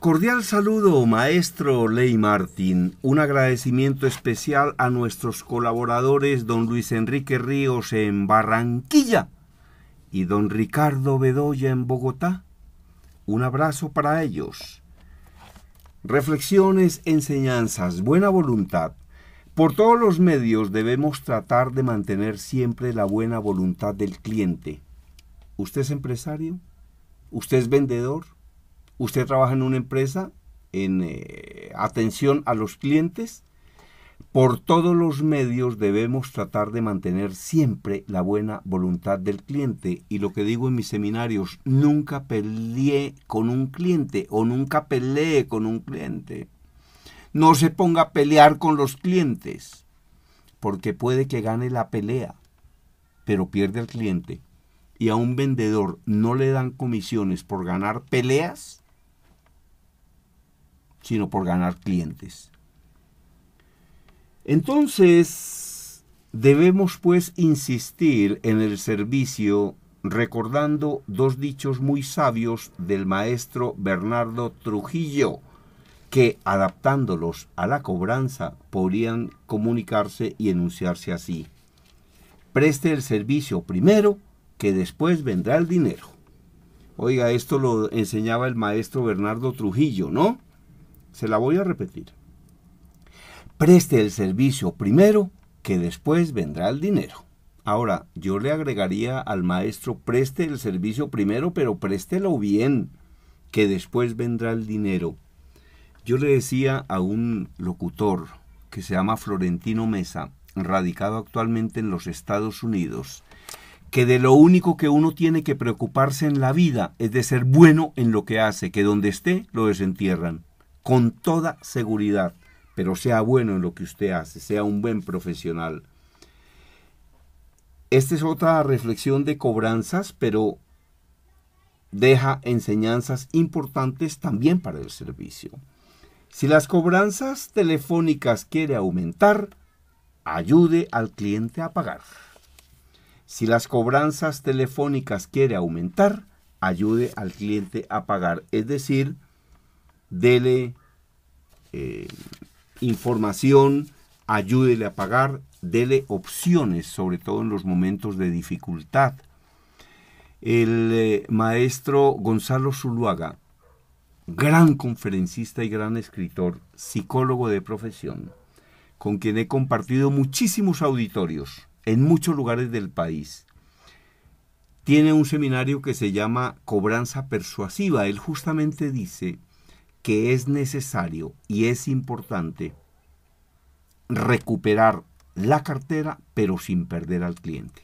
Cordial saludo, maestro Ley Martín. Un agradecimiento especial a nuestros colaboradores, don Luis Enrique Ríos en Barranquilla y don Ricardo Bedoya en Bogotá. Un abrazo para ellos. Reflexiones, enseñanzas, buena voluntad. Por todos los medios debemos tratar de mantener siempre la buena voluntad del cliente. ¿Usted es empresario? ¿Usted es vendedor? usted trabaja en una empresa en eh, atención a los clientes, por todos los medios debemos tratar de mantener siempre la buena voluntad del cliente. Y lo que digo en mis seminarios, nunca peleé con un cliente o nunca pelee con un cliente. No se ponga a pelear con los clientes, porque puede que gane la pelea, pero pierde al cliente. Y a un vendedor no le dan comisiones por ganar peleas, sino por ganar clientes. Entonces, debemos pues insistir en el servicio recordando dos dichos muy sabios del maestro Bernardo Trujillo, que adaptándolos a la cobranza podrían comunicarse y enunciarse así. Preste el servicio primero, que después vendrá el dinero. Oiga, esto lo enseñaba el maestro Bernardo Trujillo, ¿no? Se la voy a repetir. Preste el servicio primero, que después vendrá el dinero. Ahora, yo le agregaría al maestro, preste el servicio primero, pero préstelo bien, que después vendrá el dinero. Yo le decía a un locutor que se llama Florentino Mesa, radicado actualmente en los Estados Unidos, que de lo único que uno tiene que preocuparse en la vida es de ser bueno en lo que hace, que donde esté lo desentierran con toda seguridad, pero sea bueno en lo que usted hace, sea un buen profesional. Esta es otra reflexión de cobranzas, pero deja enseñanzas importantes también para el servicio. Si las cobranzas telefónicas quiere aumentar, ayude al cliente a pagar. Si las cobranzas telefónicas quiere aumentar, ayude al cliente a pagar. Es decir, dele eh, información, ayúdele a pagar, dele opciones, sobre todo en los momentos de dificultad. El eh, maestro Gonzalo Zuluaga, gran conferencista y gran escritor, psicólogo de profesión, con quien he compartido muchísimos auditorios en muchos lugares del país. Tiene un seminario que se llama Cobranza Persuasiva. Él justamente dice que es necesario y es importante recuperar la cartera, pero sin perder al cliente.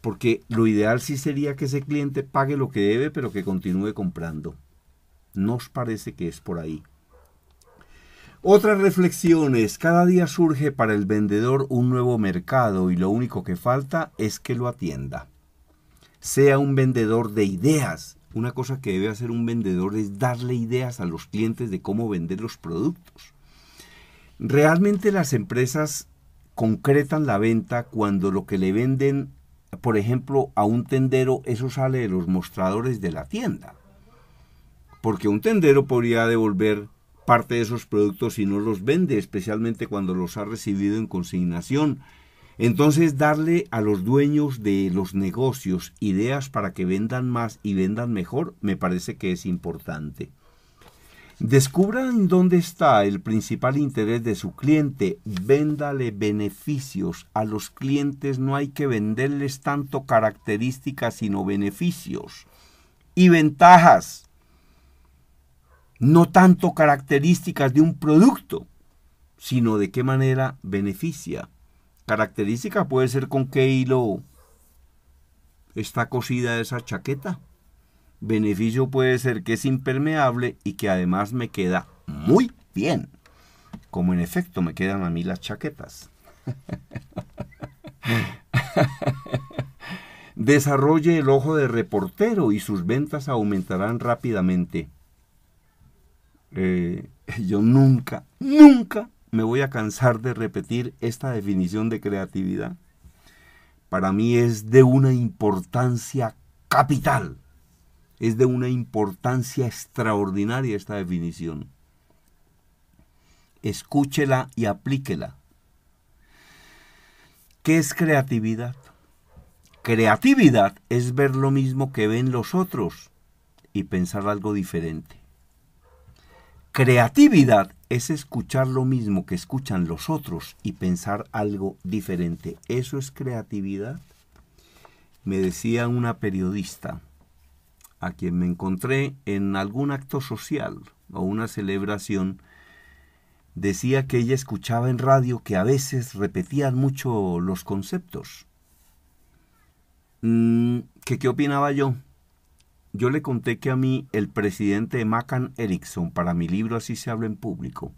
Porque lo ideal sí sería que ese cliente pague lo que debe, pero que continúe comprando. Nos parece que es por ahí. Otras reflexiones. Cada día surge para el vendedor un nuevo mercado y lo único que falta es que lo atienda. Sea un vendedor de ideas, una cosa que debe hacer un vendedor es darle ideas a los clientes de cómo vender los productos. Realmente las empresas concretan la venta cuando lo que le venden, por ejemplo, a un tendero, eso sale de los mostradores de la tienda. Porque un tendero podría devolver parte de esos productos si no los vende, especialmente cuando los ha recibido en consignación entonces darle a los dueños de los negocios ideas para que vendan más y vendan mejor me parece que es importante. Descubran dónde está el principal interés de su cliente, véndale beneficios. A los clientes no hay que venderles tanto características sino beneficios y ventajas, no tanto características de un producto, sino de qué manera beneficia Característica puede ser con qué hilo está cosida esa chaqueta. Beneficio puede ser que es impermeable y que además me queda muy bien. Como en efecto me quedan a mí las chaquetas. Desarrolle el ojo de reportero y sus ventas aumentarán rápidamente. Eh, yo nunca, nunca me voy a cansar de repetir esta definición de creatividad. Para mí es de una importancia capital. Es de una importancia extraordinaria esta definición. Escúchela y aplíquela. ¿Qué es creatividad? Creatividad es ver lo mismo que ven los otros y pensar algo diferente. Creatividad es escuchar lo mismo que escuchan los otros y pensar algo diferente. ¿Eso es creatividad? Me decía una periodista a quien me encontré en algún acto social o una celebración, decía que ella escuchaba en radio que a veces repetían mucho los conceptos. Mm, ¿Qué, qué opinaba yo? Yo le conté que a mí el presidente Macan Erickson, para mi libro Así se habla en público,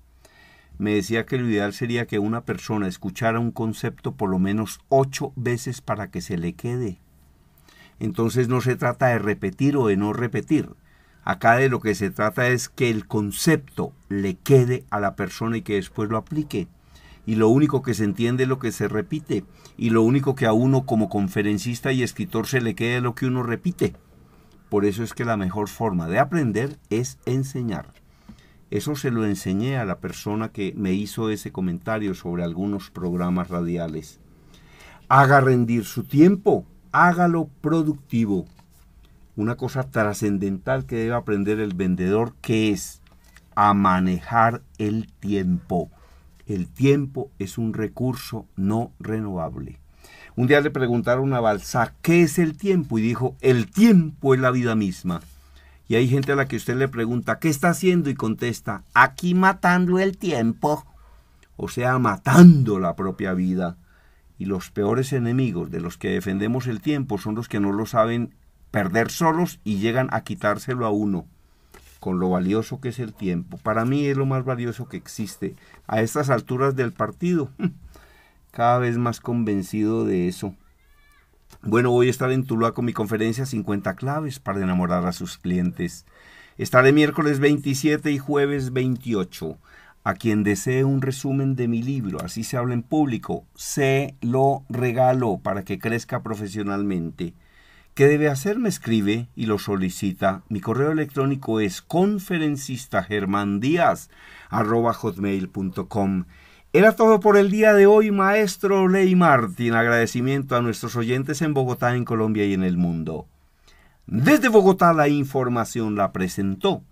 me decía que lo ideal sería que una persona escuchara un concepto por lo menos ocho veces para que se le quede. Entonces no se trata de repetir o de no repetir. Acá de lo que se trata es que el concepto le quede a la persona y que después lo aplique. Y lo único que se entiende es lo que se repite. Y lo único que a uno como conferencista y escritor se le quede es lo que uno repite. Por eso es que la mejor forma de aprender es enseñar. Eso se lo enseñé a la persona que me hizo ese comentario sobre algunos programas radiales. Haga rendir su tiempo, hágalo productivo. Una cosa trascendental que debe aprender el vendedor que es a manejar el tiempo. El tiempo es un recurso no renovable. Un día le preguntaron a Balsa, ¿qué es el tiempo? Y dijo, el tiempo es la vida misma. Y hay gente a la que usted le pregunta, ¿qué está haciendo? Y contesta, aquí matando el tiempo. O sea, matando la propia vida. Y los peores enemigos de los que defendemos el tiempo son los que no lo saben perder solos y llegan a quitárselo a uno con lo valioso que es el tiempo. Para mí es lo más valioso que existe a estas alturas del partido. cada vez más convencido de eso. Bueno, voy a estar en Tuluá con mi conferencia 50 claves para enamorar a sus clientes. Estaré miércoles 27 y jueves 28. A quien desee un resumen de mi libro, así se habla en público, se lo regalo para que crezca profesionalmente. ¿Qué debe hacer? Me escribe y lo solicita. Mi correo electrónico es conferencistagermandíaz.com. Era todo por el día de hoy, maestro Ley Martín. Agradecimiento a nuestros oyentes en Bogotá, en Colombia y en el mundo. Desde Bogotá la información la presentó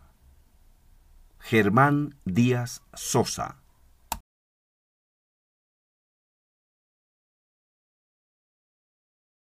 Germán Díaz Sosa.